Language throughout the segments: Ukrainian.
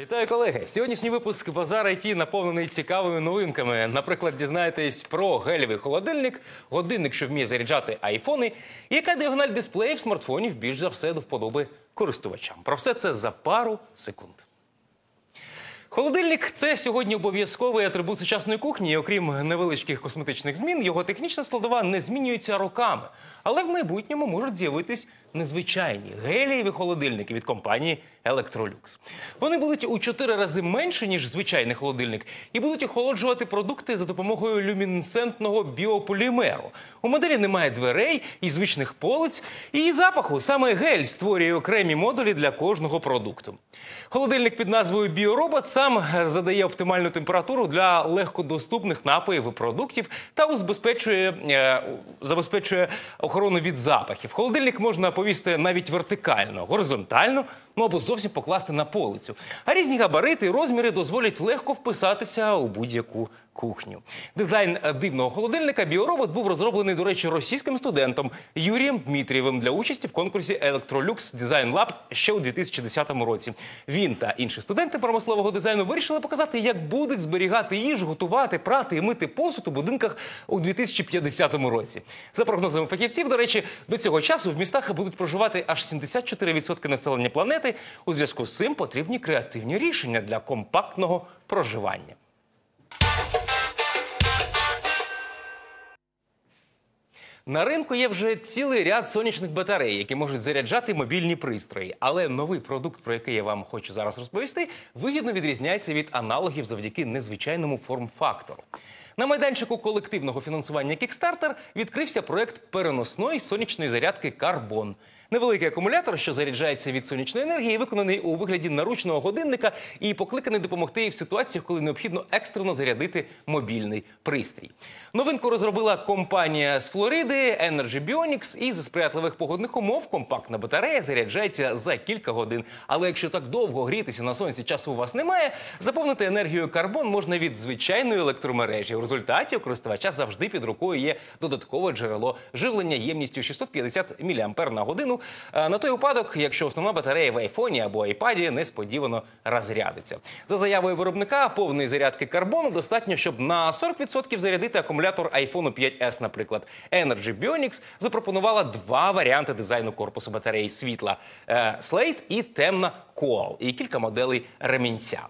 Вітаю колеги! Сьогоднішній випуск базар IT наповнений цікавими новинками. Наприклад, дізнаєтесь про гелевий холодильник, годинник, що вміє заряджати айфони, і яка діагональ дисплеїв смартфонів більш за все до вподоби користувачам. Про все це за пару секунд. Холодильник це сьогодні обов'язковий атрибут сучасної кухні. І Окрім невеличких косметичних змін, його технічна складова не змінюється роками, але в майбутньому можуть з'явитись незвичайні гелієві холодильники від компанії Електролюкс. Вони будуть у чотири рази менше, ніж звичайний холодильник, і будуть охолоджувати продукти за допомогою люмінесцентного біополімеру. У моделі немає дверей і звичних полиць, і запаху саме гель створює окремі модулі для кожного продукту. Холодильник під назвою Біоробот сам задає оптимальну температуру для легкодоступних напоїв і продуктів та забезпечує, е, забезпечує охорону від запахів. Холодильник можна повісити навіть вертикально, горизонтально, ну або зовсім покласти на полицю. А різні габарити і розміри дозволять легко вписатися у будь-яку кухню. Дизайн е, дивного холодильника біоробот був розроблений, до речі, російським студентом Юрієм Дмітрієвим для участі в конкурсі Електролюкс Дизайн Лаб ще у 2010 році. Він та інші студенти промислового дизайну вирішили показати, як будуть зберігати їжу, готувати, прати і мити посуд у будинках у 2050 році. За прогнозами фахівців, до речі, до цього часу в містах будуть проживати аж 74% населення планети. У зв'язку з цим потрібні креативні рішення для компактного проживання. На ринку є вже цілий ряд сонячних батарей, які можуть заряджати мобільні пристрої. Але новий продукт, про який я вам хочу зараз розповісти, вигідно відрізняється від аналогів завдяки незвичайному форм-фактору. На майданчику колективного фінансування Kickstarter відкрився проект переносної сонячної зарядки Карбон. Невеликий акумулятор, що заряджається від сонячної енергії, виконаний у вигляді наручного годинника і покликаний допомогти в ситуаціях, коли необхідно екстрено зарядити мобільний пристрій. Новинку розробила компанія з Флориди Energy Bionics і за сприятливих погодних умов компактна батарея заряджається за кілька годин. Але якщо так довго грітися на сонці, часу у вас немає, заповнити енергію карбон можна від звичайної електромережі результаті у користувача завжди під рукою є додаткове джерело живлення ємністю 650 мА на годину. Е, на той випадок, якщо основна батарея в айфоні або айпаді несподівано розрядиться. За заявою виробника повної зарядки карбону достатньо, щоб на 40% зарядити акумулятор iPhone 5S, наприклад. Energy Bionics запропонувала два варіанти дизайну корпусу батареї світла: слейт і темна кол і кілька моделей ремінця.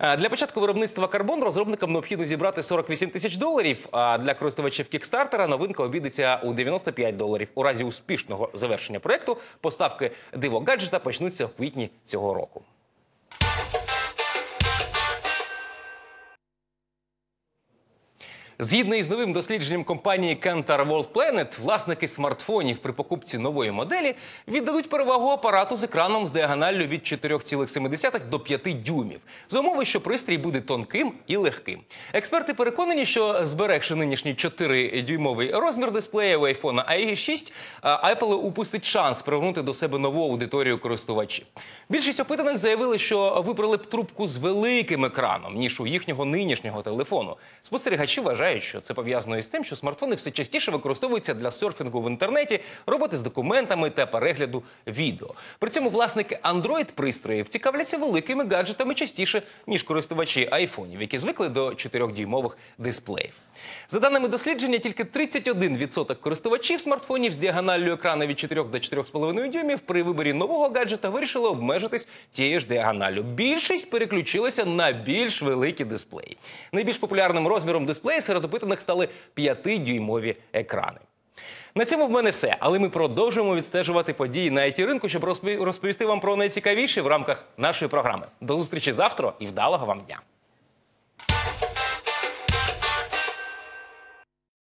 Е, для початку виробництва карбон розробникам необхідно зібрати 48 тисяч доларів. А для користувачів кікстартера новинка обійдеться у 95 доларів. У разі успішного завершення проекту поставки диво гаджета почнуться в квітні цього року. Згідно із новим дослідженням компанії Kantar World Planet, власники смартфонів при покупці нової моделі віддадуть перевагу апарату з екраном з діагоналлю від 4,7 до 5 дюймів, за умови, що пристрій буде тонким і легким. Експерти переконані, що зберегши нинішній 4-дюймовий розмір дисплея у iPhone i6, Apple упустить шанс привернути до себе нову аудиторію користувачів. Більшість опитаних заявили, що вибрали б трубку з великим екраном ніж у їхнього нинішнього телефону. Спостерігачі вважають вважають, що це пов'язано із тим, що смартфони все частіше використовуються для серфінгу в інтернеті, роботи з документами та перегляду відео. При цьому власники android пристроїв цікавляться великими гаджетами частіше ніж користувачі айфонів, які звикли до 4-дюймових дисплеїв. За даними дослідження, тільки 31% користувачів смартфонів з діагоналлю екрану від 4 до 4,5 дюймів при виборі нового гаджета вирішили обмежитись тією ж діагоналлю. Більшість переключилася на більш великі дисплеї. Найбільш популярним розміром дисплеї серед серед опитаних стали 5-дюймові екрани. На цьому в мене все, але ми продовжуємо відстежувати події на it ринку, щоб розповісти вам про найцікавіше в рамках нашої програми. До зустрічі завтра і вдалого вам дня.